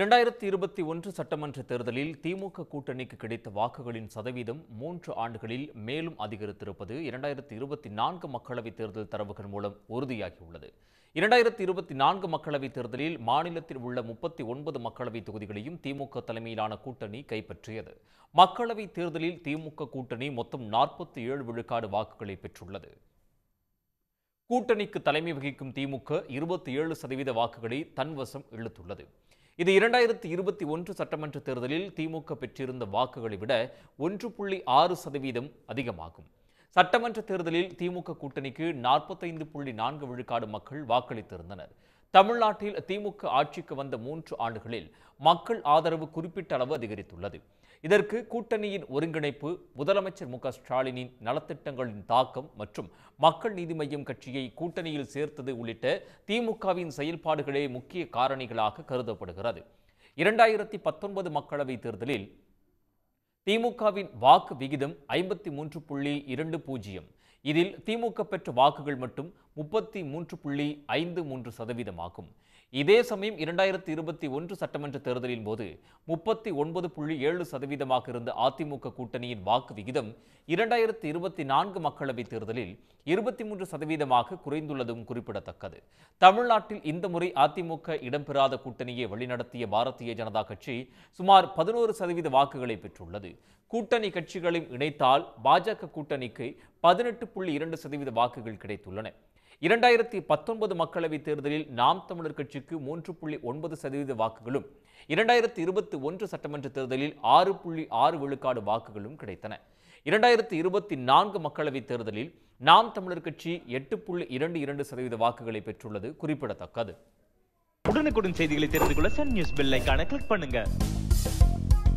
இரண்டாயிரத்தி இருபத்தி ஒன்று சட்டமன்ற தேர்தலில் திமுக கூட்டணிக்கு கிடைத்த வாக்குகளின் சதவீதம் மூன்று ஆண்டுகளில் மேலும் அதிகரித்திருப்பது இரண்டாயிரத்தி இருபத்தி நான்கு மக்களவைத் தேர்தல் தரவுகள் மூலம் உறுதியாகியுள்ளது இரண்டாயிரத்தி இருபத்தி நான்கு மக்களவைத் தேர்தலில் மாநிலத்தில் உள்ள முப்பத்தி ஒன்பது மக்களவைத் தொகுதிகளையும் திமுக தலைமையிலான கூட்டணி கைப்பற்றியது மக்களவைத் தேர்தலில் திமுக கூட்டணி மொத்தம் நாற்பத்தி ஏழு விழுக்காடு வாக்குகளை பெற்றுள்ளது கூட்டணிக்கு தலைமை வகிக்கும் திமுக இருபத்தி ஏழு சதவீத வாக்குகளை தன்வசம் இழுத்துள்ளது இது இரண்டாயிரத்தி இருபத்தி ஒன்று சட்டமன்ற தேர்தலில் திமுக பெற்றிருந்த வாக்குகளை விட ஒன்று புள்ளி ஆறு சதவீதம் அதிகமாகும் சட்டமன்ற தேர்தலில் திமுக கூட்டணிக்கு நாற்பத்தைந்து புள்ளி நான்கு விழுக்காடு மக்கள் வாக்களித்திருந்தனர் தமிழ்நாட்டில் திமுக ஆட்சிக்கு வந்த மூன்று ஆண்டுகளில் மக்கள் ஆதரவு குறிப்பிட்ட அளவு அதிகரித்துள்ளது இதற்கு கூட்டணியின் ஒருங்கிணைப்பு முதலமைச்சர் மு ஸ்டாலினின் நலத்திட்டங்களின் தாக்கம் மற்றும் மக்கள் நீதி மையம் கட்சியை கூட்டணியில் சேர்த்தது உள்ளிட்ட திமுகவின் செயல்பாடுகளே முக்கிய காரணிகளாக கருதப்படுகிறது இரண்டாயிரத்தி பத்தொன்பது மக்களவைத் தேர்தலில் திமுகவின் வாக்கு விகிதம் ஐம்பத்தி மூன்று புள்ளி இரண்டு பூஜ்ஜியம் இதில் திமுக பெற்ற வாக்குகள் மட்டும் முப்பத்தி மூன்று புள்ளி ஐந்து மூன்று சதவீதமாகும் இதே சமயம் இரண்டாயிரத்தி இருபத்தி ஒன்று சட்டமன்ற தேர்தலின் போது முப்பத்தி ஒன்பது புள்ளி ஏழு சதவீதமாக இருந்த அதிமுக கூட்டணியின் வாக்கு விகிதம் இரண்டாயிரத்தி இருபத்தி நான்கு மக்களவைத் தேர்தலில் இருபத்தி மூன்று சதவீதமாக குறைந்துள்ளதும் குறிப்பிடத்தக்கது தமிழ்நாட்டில் இந்த முறை அதிமுக இடம்பெறாத கூட்டணியை வழிநடத்திய பாரதிய ஜனதா கட்சி சுமார் பதினோரு சதவீத வாக்குகளை பெற்றுள்ளது கூட்டணி கட்சிகளையும் இணைத்தால் பாஜக கூட்டணிக்கு பதினெட்டு புள்ளி இரண்டு சதவீத வாக்குகள் கிடைத்துள்ளன இரண்டாயிரத்தி பத்தொன்பது மக்களவைத் தேர்தலில் நாம் தமிழர் கட்சிக்கு மூன்று புள்ளி ஒன்பது சதவீத வாக்குகளும் இரண்டாயிரத்தி இருபத்தி ஒன்று சட்டமன்ற தேர்தலில் ஆறு புள்ளி ஆறு விழுக்காடு வாக்குகளும் கிடைத்தன இரண்டாயிரத்தி இருபத்தி நான்கு மக்களவைத் தேர்தலில் நாம் தமிழர் கட்சி எட்டு புள்ளி இரண்டு இரண்டு சதவீத வாக்குகளை பெற்றுள்ளது குறிப்பிடத்தக்கது உடனுக்குடன் செய்திகளை தெரிந்து கொள்ள சன் நியூஸ் பெல் கிளிக் பண்ணுங்க